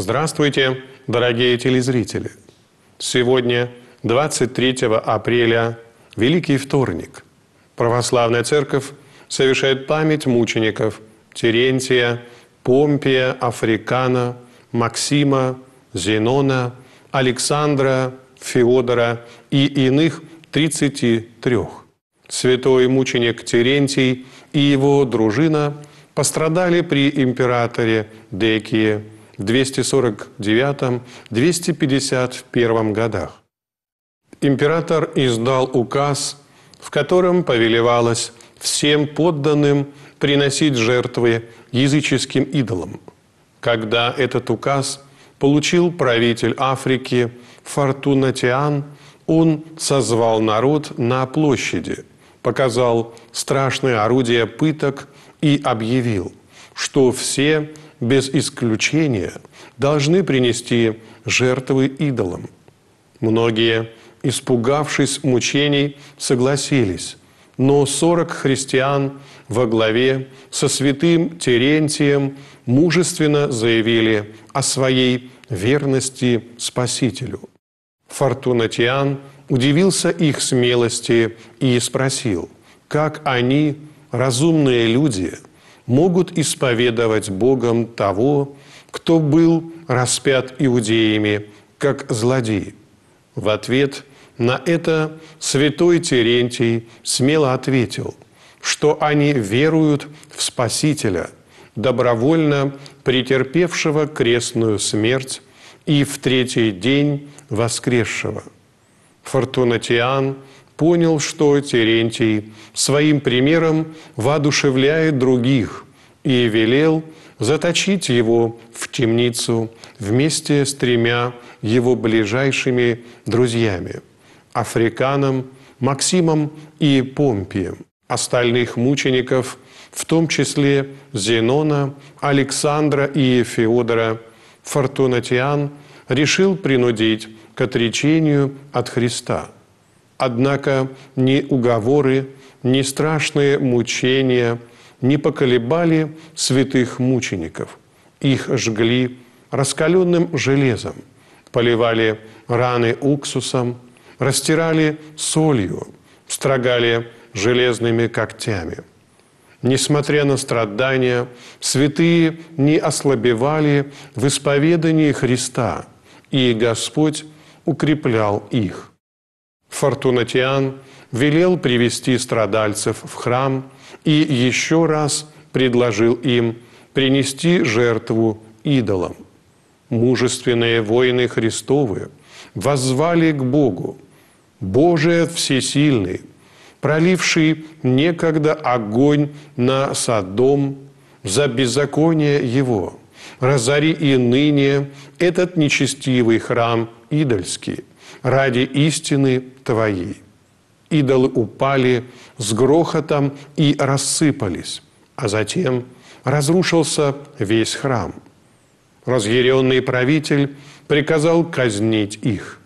Здравствуйте, дорогие телезрители! Сегодня, 23 апреля, Великий вторник. Православная Церковь совершает память мучеников Терентия, Помпия, Африкана, Максима, Зенона, Александра, Феодора и иных 33. Святой мученик Терентий и его дружина пострадали при императоре Декии – 249-251 годах. Император издал указ, в котором повелевалось всем подданным приносить жертвы языческим идолам. Когда этот указ получил правитель Африки Фортунатиан, он созвал народ на площади, показал страшные орудия пыток и объявил, что все без исключения должны принести жертвы идолам. Многие, испугавшись мучений, согласились, но сорок христиан во главе со святым Терентием мужественно заявили о своей верности Спасителю. Фортунатиан удивился их смелости и спросил, как они, разумные люди – могут исповедовать Богом того, кто был распят иудеями, как злодей. В ответ на это святой Терентий смело ответил, что они веруют в Спасителя, добровольно претерпевшего крестную смерть и в третий день воскресшего. Фортунатиан понял, что Терентий своим примером воодушевляет других и велел заточить его в темницу вместе с тремя его ближайшими друзьями – Африканом, Максимом и Помпием. Остальных мучеников, в том числе Зенона, Александра и Феодора, Фортунатиан решил принудить к отречению от Христа – Однако ни уговоры, ни страшные мучения не поколебали святых мучеников. Их жгли раскаленным железом, поливали раны уксусом, растирали солью, строгали железными когтями. Несмотря на страдания, святые не ослабевали в исповедании Христа, и Господь укреплял их. Фортунатиан велел привести страдальцев в храм и еще раз предложил им принести жертву идолам. Мужественные воины Христовы воззвали к Богу, Боже Всесильный, проливший некогда огонь на Содом за беззаконие его. Разори и ныне этот нечестивый храм идольский – ради истины Твоей. Идолы упали с грохотом и рассыпались, а затем разрушился весь храм. Разъяренный правитель приказал казнить их.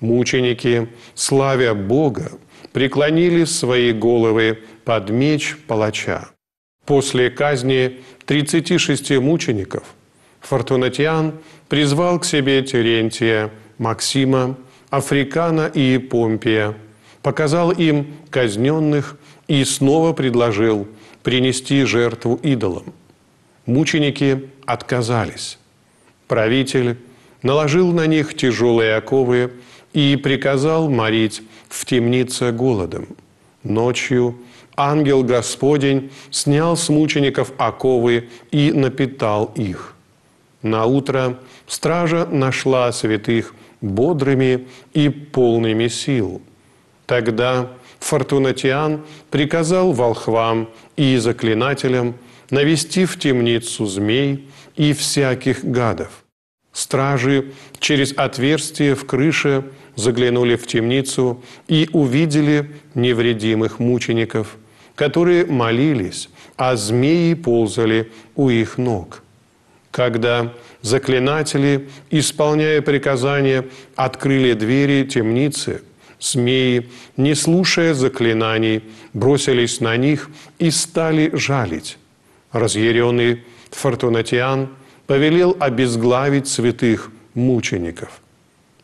Мученики, славя Бога, преклонили свои головы под меч палача. После казни 36 мучеников Фортунатиан призвал к себе Терентия, Максима Африкана и Помпия, показал им казненных и снова предложил принести жертву идолам. Мученики отказались. Правитель наложил на них тяжелые оковы и приказал морить в темнице голодом. Ночью ангел Господень снял с мучеников оковы и напитал их. На утро стража нашла святых бодрыми и полными сил. Тогда Фортунатиан приказал волхвам и заклинателям навести в темницу змей и всяких гадов. Стражи через отверстие в крыше заглянули в темницу и увидели невредимых мучеников, которые молились, а змеи ползали у их ног – когда заклинатели, исполняя приказания, открыли двери темницы, змеи, не слушая заклинаний, бросились на них и стали жалить. Разъяренный Фортунатиан повелел обезглавить святых мучеников.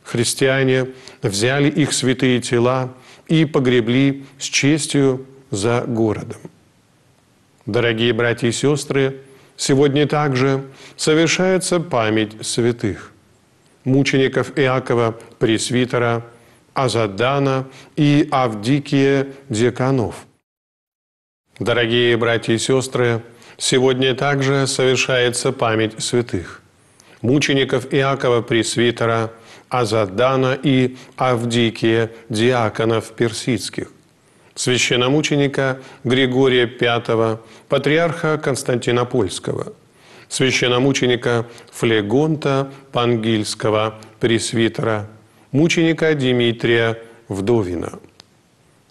Христиане взяли их святые тела и погребли с честью за городом. Дорогие братья и сестры, Сегодня также совершается память святых, мучеников Иакова Пресвитера, Азадана и Авдикия Деканов. Дорогие братья и сестры, сегодня также совершается память святых, мучеников Иакова Пресвитера, Азадана и Авдикия Диаконов Персидских священномученика Григория V, патриарха Константинопольского, священномученика Флегонта Пангильского, пресвитера, мученика Дмитрия Вдовина.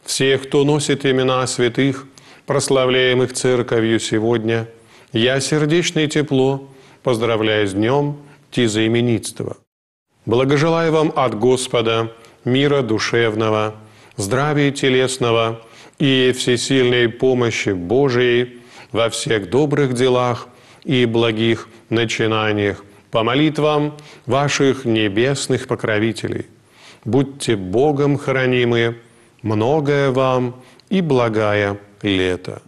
Все, кто носит имена святых, прославляемых Церковью сегодня, я сердечное тепло поздравляю с днем Тизаименитства. Благожелаю вам от Господа мира душевного – здравия телесного и всесильной помощи Божией во всех добрых делах и благих начинаниях, по молитвам ваших небесных покровителей. Будьте Богом хранимы, многое вам и благая лето.